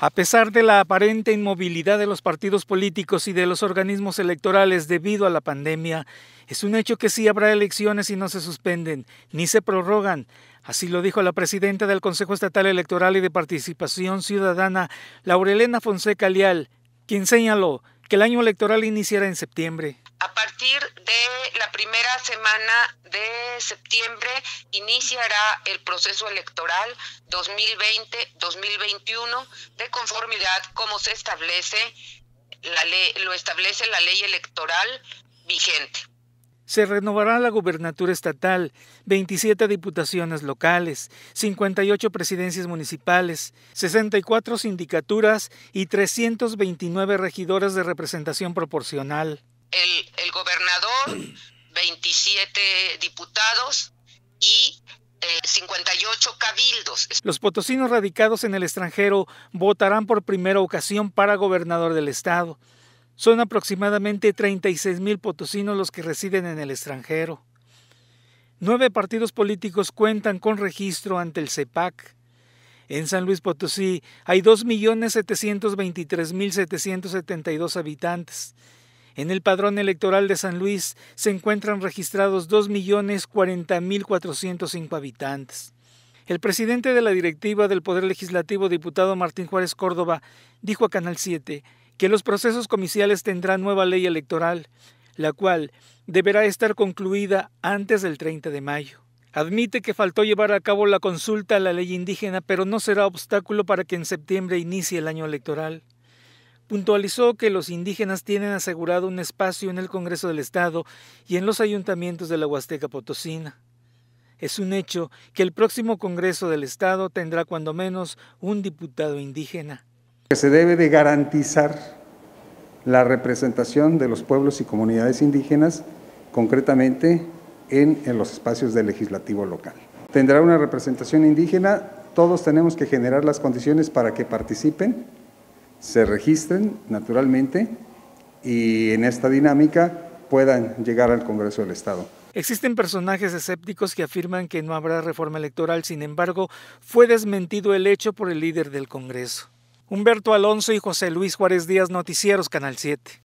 A pesar de la aparente inmovilidad de los partidos políticos y de los organismos electorales debido a la pandemia, es un hecho que sí habrá elecciones y no se suspenden ni se prorrogan. Así lo dijo la presidenta del Consejo Estatal Electoral y de Participación Ciudadana, Laurelena Fonseca Lial, quien señaló que el año electoral iniciará en septiembre la primera semana de septiembre iniciará el proceso electoral 2020-2021 de conformidad como se establece la lo establece la ley electoral vigente. Se renovará la gubernatura estatal, 27 diputaciones locales, 58 presidencias municipales, 64 sindicaturas y 329 regidores de representación proporcional el, gobernador, 27 diputados y 58 eh, cabildos. Los potosinos radicados en el extranjero votarán por primera ocasión para gobernador del estado. Son aproximadamente 36 mil potosinos los que residen en el extranjero. Nueve partidos políticos cuentan con registro ante el CEPAC. E en San Luis Potosí hay 2.723.772 habitantes. En el padrón electoral de San Luis se encuentran registrados 2.040.405 habitantes. El presidente de la directiva del Poder Legislativo, diputado Martín Juárez Córdoba, dijo a Canal 7 que los procesos comiciales tendrán nueva ley electoral, la cual deberá estar concluida antes del 30 de mayo. Admite que faltó llevar a cabo la consulta a la ley indígena, pero no será obstáculo para que en septiembre inicie el año electoral puntualizó que los indígenas tienen asegurado un espacio en el Congreso del Estado y en los ayuntamientos de la Huasteca Potosina. Es un hecho que el próximo Congreso del Estado tendrá cuando menos un diputado indígena. Que se debe de garantizar la representación de los pueblos y comunidades indígenas, concretamente en, los espacios del legislativo local. Tendrá una representación indígena, todos tenemos que generar las condiciones para que participen se registren naturalmente y en esta dinámica puedan llegar al Congreso del Estado. Existen personajes escépticos que afirman que no habrá reforma electoral, sin embargo, fue desmentido el hecho por el líder del Congreso. Humberto Alonso y José Luis Juárez Díaz, Noticieros, Canal 7.